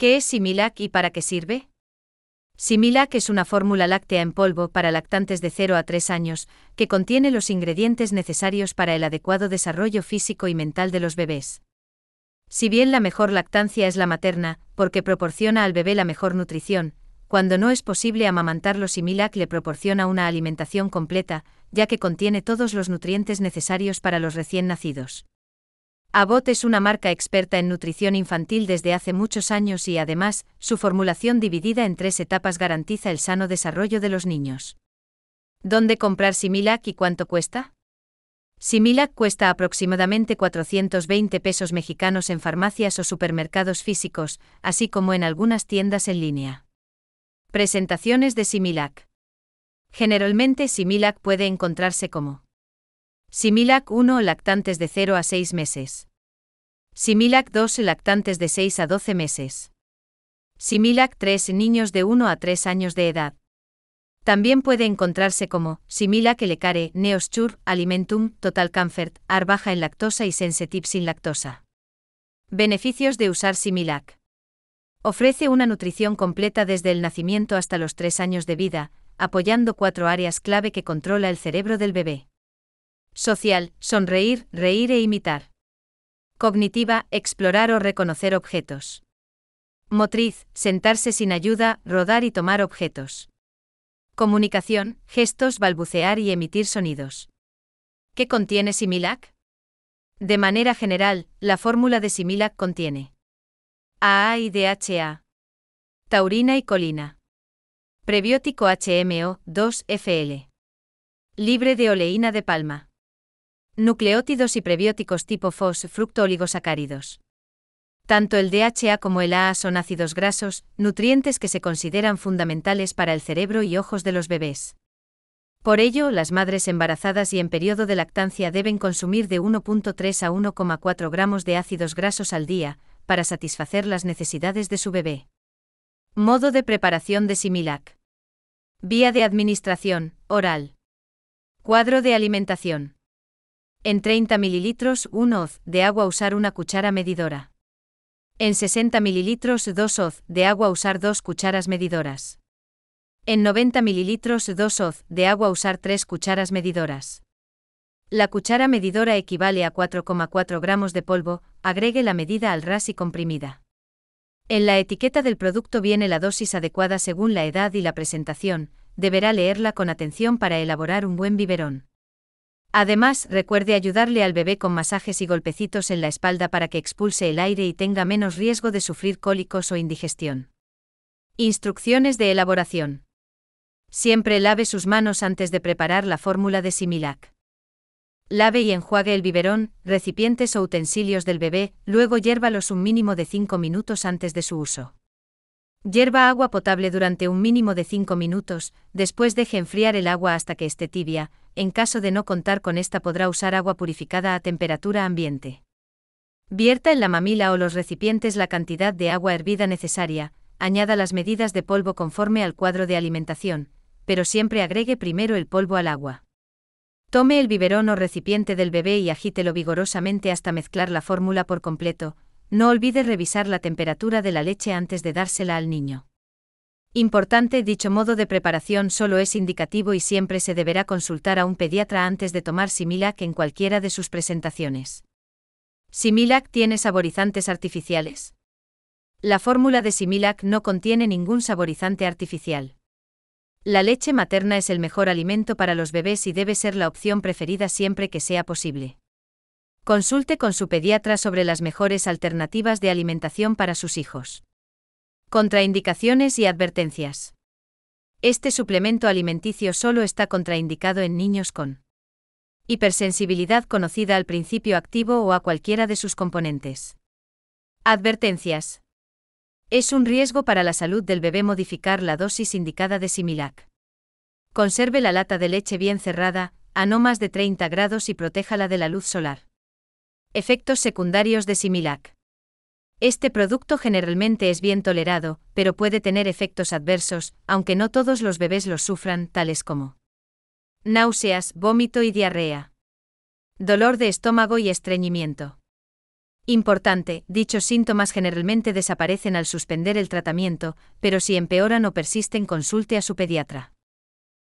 ¿Qué es Similac y para qué sirve? Similac es una fórmula láctea en polvo para lactantes de 0 a 3 años, que contiene los ingredientes necesarios para el adecuado desarrollo físico y mental de los bebés. Si bien la mejor lactancia es la materna, porque proporciona al bebé la mejor nutrición, cuando no es posible amamantarlo Similac le proporciona una alimentación completa, ya que contiene todos los nutrientes necesarios para los recién nacidos. Abot es una marca experta en nutrición infantil desde hace muchos años y además, su formulación dividida en tres etapas garantiza el sano desarrollo de los niños. ¿Dónde comprar Similac y cuánto cuesta? Similac cuesta aproximadamente 420 pesos mexicanos en farmacias o supermercados físicos, así como en algunas tiendas en línea. Presentaciones de Similac. Generalmente Similac puede encontrarse como Similac 1 o lactantes de 0 a 6 meses. Similac 2 lactantes de 6 a 12 meses. Similac 3 niños de 1 a 3 años de edad. También puede encontrarse como Similac elecare, Neoschur, Alimentum, Total Comfort, AR baja en lactosa y Sensitive sin lactosa. Beneficios de usar Similac. Ofrece una nutrición completa desde el nacimiento hasta los 3 años de vida, apoyando cuatro áreas clave que controla el cerebro del bebé. Social, sonreír, reír e imitar. Cognitiva, explorar o reconocer objetos. Motriz, sentarse sin ayuda, rodar y tomar objetos. Comunicación, gestos, balbucear y emitir sonidos. ¿Qué contiene Similac? De manera general, la fórmula de Similac contiene AA y DHA, taurina y colina, prebiótico HMO, 2FL, libre de oleína de palma nucleótidos y prebióticos tipo FOS fructooligosacáridos. Tanto el DHA como el AA son ácidos grasos, nutrientes que se consideran fundamentales para el cerebro y ojos de los bebés. Por ello, las madres embarazadas y en periodo de lactancia deben consumir de 1.3 a 1,4 gramos de ácidos grasos al día, para satisfacer las necesidades de su bebé. Modo de preparación de Similac. Vía de administración, oral. Cuadro de alimentación. En 30 ml 1 hoz de agua usar una cuchara medidora. En 60 ml 2 hoz de agua usar 2 cucharas medidoras. En 90 ml 2 hoz de agua usar 3 cucharas medidoras. La cuchara medidora equivale a 4,4 gramos de polvo, agregue la medida al ras y comprimida. En la etiqueta del producto viene la dosis adecuada según la edad y la presentación, deberá leerla con atención para elaborar un buen biberón. Además, recuerde ayudarle al bebé con masajes y golpecitos en la espalda para que expulse el aire y tenga menos riesgo de sufrir cólicos o indigestión. Instrucciones de elaboración. Siempre lave sus manos antes de preparar la fórmula de Similac. Lave y enjuague el biberón, recipientes o utensilios del bebé, luego hiérvalos un mínimo de 5 minutos antes de su uso. Hierva agua potable durante un mínimo de 5 minutos, después deje enfriar el agua hasta que esté tibia, en caso de no contar con esta podrá usar agua purificada a temperatura ambiente. Vierta en la mamila o los recipientes la cantidad de agua hervida necesaria, añada las medidas de polvo conforme al cuadro de alimentación, pero siempre agregue primero el polvo al agua. Tome el biberón o recipiente del bebé y agítelo vigorosamente hasta mezclar la fórmula por completo, no olvide revisar la temperatura de la leche antes de dársela al niño. Importante, dicho modo de preparación solo es indicativo y siempre se deberá consultar a un pediatra antes de tomar Similac en cualquiera de sus presentaciones. Similac tiene saborizantes artificiales. La fórmula de Similac no contiene ningún saborizante artificial. La leche materna es el mejor alimento para los bebés y debe ser la opción preferida siempre que sea posible. Consulte con su pediatra sobre las mejores alternativas de alimentación para sus hijos. Contraindicaciones y advertencias. Este suplemento alimenticio solo está contraindicado en niños con hipersensibilidad conocida al principio activo o a cualquiera de sus componentes. Advertencias. Es un riesgo para la salud del bebé modificar la dosis indicada de Similac. Conserve la lata de leche bien cerrada, a no más de 30 grados y protéjala de la luz solar. Efectos secundarios de Similac. Este producto generalmente es bien tolerado, pero puede tener efectos adversos, aunque no todos los bebés los sufran, tales como náuseas, vómito y diarrea. Dolor de estómago y estreñimiento. Importante, dichos síntomas generalmente desaparecen al suspender el tratamiento, pero si empeoran o persisten consulte a su pediatra.